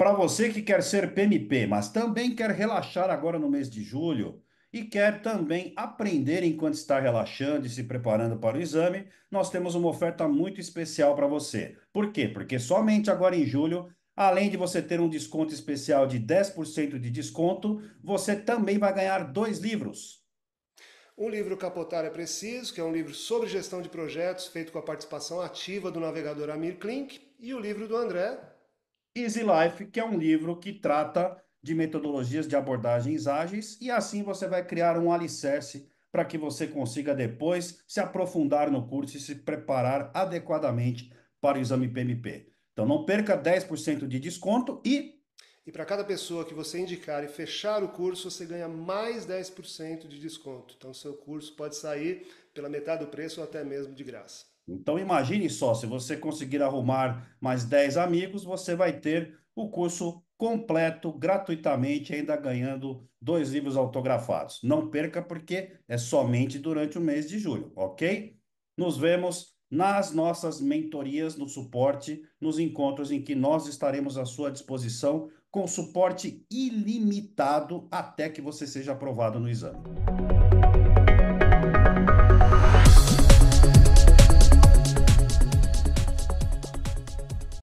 Para você que quer ser PMP, mas também quer relaxar agora no mês de julho e quer também aprender enquanto está relaxando e se preparando para o exame, nós temos uma oferta muito especial para você. Por quê? Porque somente agora em julho Além de você ter um desconto especial de 10% de desconto, você também vai ganhar dois livros. Um livro Capotar é Preciso, que é um livro sobre gestão de projetos feito com a participação ativa do navegador Amir Klink, e o livro do André, Easy Life, que é um livro que trata de metodologias de abordagens ágeis, e assim você vai criar um alicerce para que você consiga depois se aprofundar no curso e se preparar adequadamente para o exame PMP. Então não perca 10% de desconto e e para cada pessoa que você indicar e fechar o curso, você ganha mais 10% de desconto. Então, seu curso pode sair pela metade do preço ou até mesmo de graça. Então imagine só, se você conseguir arrumar mais 10 amigos, você vai ter o curso completo, gratuitamente, ainda ganhando dois livros autografados. Não perca, porque é somente durante o mês de julho, ok? Nos vemos nas nossas mentorias, no suporte, nos encontros em que nós estaremos à sua disposição com suporte ilimitado até que você seja aprovado no exame.